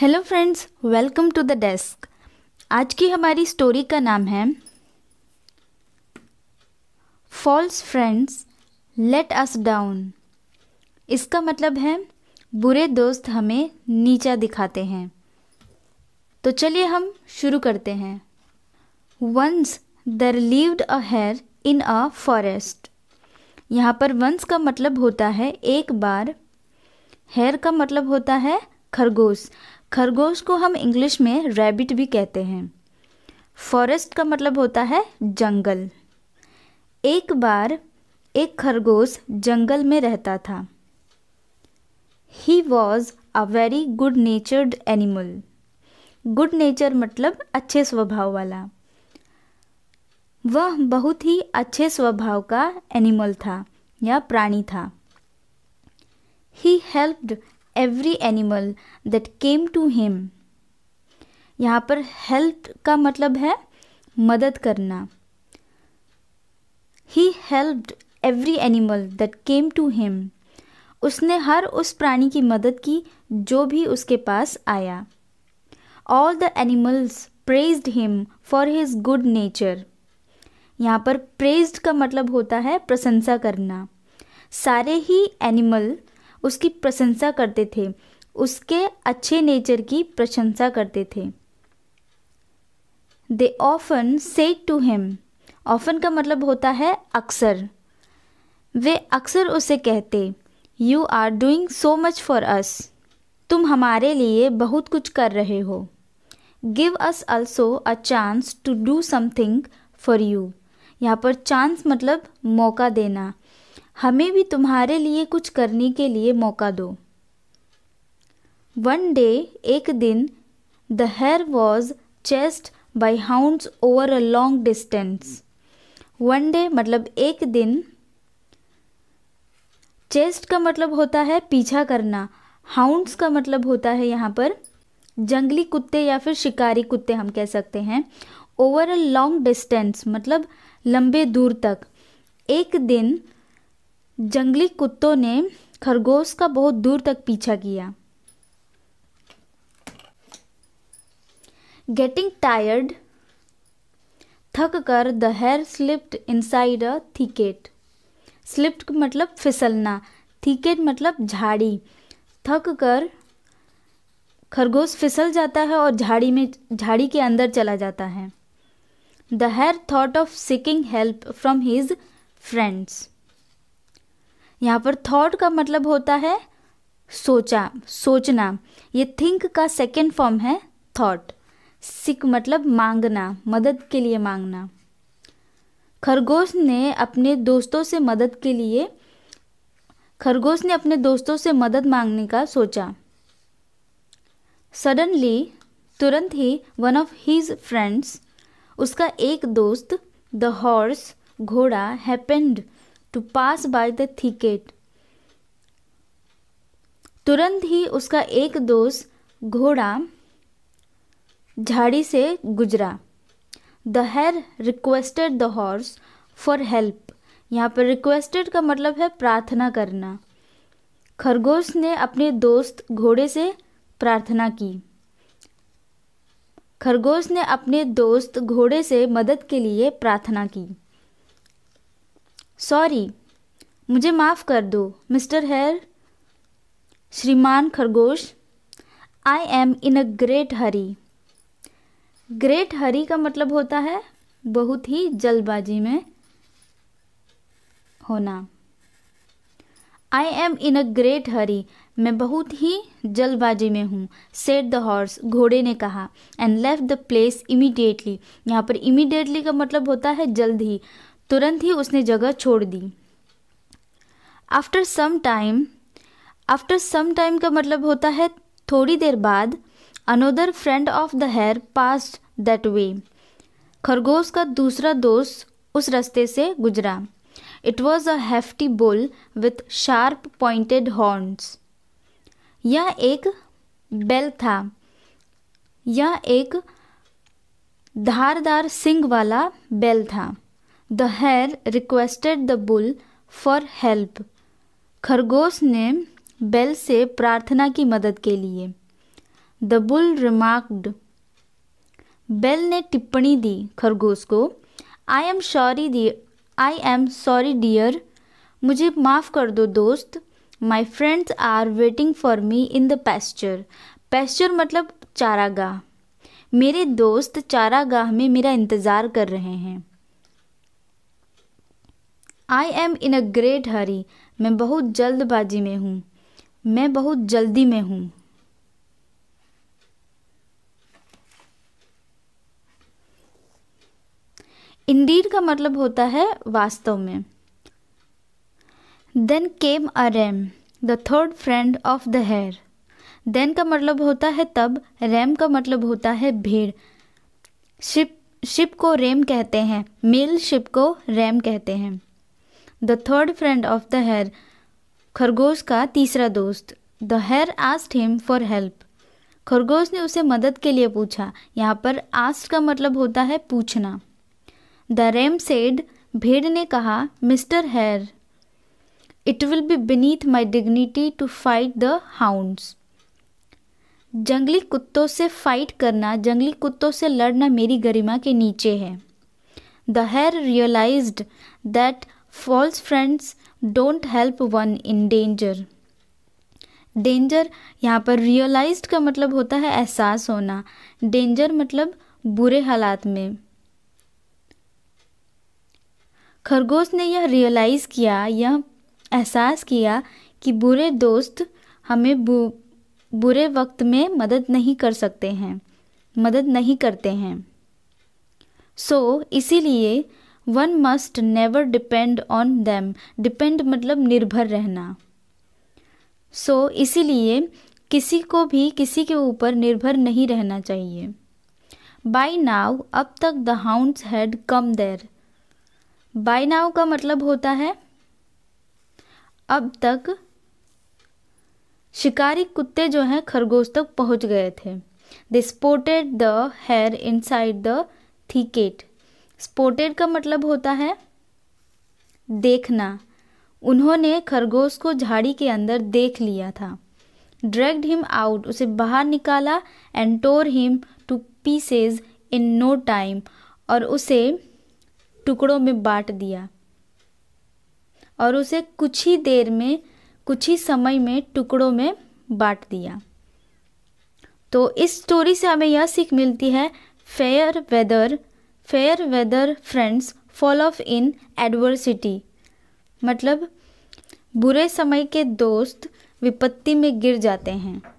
hello friends welcome to the desk आज की हमारी स्टोरी का नाम है false friends let us down इसका मतलब है बुरे दोस्त हमें नीचा दिखाते हैं तो चलिए हम शुरू करते हैं once there lived a hare in a forest यहाँ पर वंस का मतलब होता है एक बार हेयर का मतलब होता है खरगोश खरगोश को हम इंग्लिश में रैबिट भी कहते हैं फॉरेस्ट का मतलब होता है जंगल एक बार एक खरगोश जंगल में रहता था he was a very good natured animal good nature मतलब अच्छे स्वभाव वाला वह बहुत ही अच्छे स्वभाव का एनिमल था या प्राणी था he helped every animal that came to him यहाँ पर हेल्प का मतलब है मदद करना he help every animal that came to him उसने हर उस प्राणी की मदद की जो भी उसके पास आया all the animals praised him for his good nature यहाँ पर प्रेज्ड का मतलब होता है प्रशंसा करना सारे ही एनिमल उसकी प्रशंसा करते थे उसके अच्छे नेचर की प्रशंसा करते थे they often say to him often का मतलब होता है अक्सर वे अक्सर उसे कहते you are doing so much for us तुम हमारे लिए बहुत कुछ कर रहे हो give us also a chance to do something for you यहाँ पर चांस मतलब मौका देना हमें भी तुम्हारे लिए कुछ करने के लिए मौका दो वन डे एक दिन the hare was chased by hounds over a long distance one day मतलब एक दिन चेस्ट का मतलब होता है पीछा करना हाउंड्स का मतलब होता है यहाँ पर जंगली कुत्ते या फिर शिकारी कुत्ते हम कह सकते हैं ओवर अ लॉन्ग डिस्टेंस मतलब लंबे दूर तक एक दिन जंगली कुत्तों ने खरगोश का बहुत दूर तक पीछा किया गेटिंग टायर्ड थक कर the hare slipped inside a thicket slipped मतलब फिसलना थिकेट मतलब झाड़ी थक कर खरगोश फिसल जाता है और झाड़ी में झाड़ी के अंदर चला जाता है the hare thought of seeking help from his friends यहाँ पर थॉट का मतलब होता है सोचा सोचना ये थिंक का सेकेंड फॉर्म है थॉट सिक मतलब मांगना मदद के लिए मांगना खरगोश ने अपने दोस्तों से मदद के लिए खरगोश ने अपने दोस्तों से मदद मांगने का सोचा सडनली तुरंत ही वन ऑफ हीज फ्रेंड्स उसका एक दोस्त द हॉर्स घोड़ा happened to pass by the thicket तुरंत ही उसका एक दोस्त घोड़ा झाड़ी से गुजरा the hare requested the horse for help यहाँ पर रिक्वेस्टेड का मतलब है प्रार्थना करना खरगोश ने अपने दोस्त घोड़े से प्रार्थना की खरगोश ने अपने दोस्त घोड़े से मदद के लिए प्रार्थना की सॉरी मुझे माफ़ कर दो मिस्टर हेयर श्रीमान खरगोश I am in a great hurry great hurry का मतलब होता है बहुत ही जल्दबाजी में होना आई एम इन अ ग्रेट हरी मैं बहुत ही जल्दबाजी में हूँ सेट द हॉर्स घोड़े ने कहा and left the place immediately यहाँ पर इमीडिएटली का मतलब होता है जल्द ही तुरंत ही उसने जगह छोड़ दी after some time after some time का मतलब होता है थोड़ी देर बाद another friend of the hare pass that way खरगोश का दूसरा दोस्त उस रास्ते से गुजरा it was a hefty bull with sharp pointed horns यह एक बेल था यह एक धारदार सिंग वाला बेल था the hare requested the bull for help खरगोश ने बेल से प्रार्थना की मदद के लिए द बुल रिमार्क्ड बेल ने टिप्पणी दी खरगोश को आई एम सॉरी दी आई एम सॉरी डियर मुझे माफ़ कर दो दोस्त my friends are waiting for me in the pasture pasture मतलब चारागाह मेरे दोस्त चारागाह में मेरा इंतज़ार कर रहे हैं आई एम इन अ ग्रेट हरी मैं बहुत जल्दबाजी में हूँ मैं बहुत जल्दी में हूँ इंडीर का मतलब होता है वास्तव में then came a ram the third friend of the hare then का मतलब होता है तब रैम का मतलब होता है भीड़ शिप शिप को रेम कहते हैं मेल शिप को रैम कहते हैं the third friend of the hare खरगोश का तीसरा दोस्त the hare asked him for help खरगोश ने उसे मदद के लिए पूछा यहाँ पर आस्ट का मतलब होता है पूछना द रेम सेड भेड़ ने कहा mister hare it will be beneath my dignity to fight the hounds जंगली कुत्तों से फाइट करना जंगली कुत्तों से लड़ना मेरी गरिमा के नीचे है the hare realized that false friends don't help one in danger danger यहाँ पर रियलाइज का मतलब होता है एहसास होना डेंजर मतलब बुरे हालात में खरगोश ने यह रियलाइज़ किया यह एहसास किया कि बुरे दोस्त हमें बु, बुरे वक्त में मदद नहीं कर सकते हैं मदद नहीं करते हैं सो so, इसीलिए one must never depend on them depend मतलब निर्भर रहना सो so, इसीलिए किसी को भी किसी के ऊपर निर्भर नहीं रहना चाहिए बाई नाव अब तक the hounds had come there by now का मतलब होता है अब तक शिकारी कुत्ते जो हैं खरगोश तक पहुंच गए थे they spotted the hare inside the thicket spotted का मतलब होता है देखना उन्होंने खरगोश को झाड़ी के अंदर देख लिया था ड्रैग्ड हिम आउट उसे बाहर निकाला and tore him to pieces in no time और उसे टुकड़ों में बांट दिया और उसे कुछ ही देर में कुछ ही समय में टुकड़ों में बांट दिया तो इस स्टोरी से हमें यह सीख मिलती है fair weather fair weather friends fall off in adversity मतलब बुरे समय के दोस्त विपत्ति में गिर जाते हैं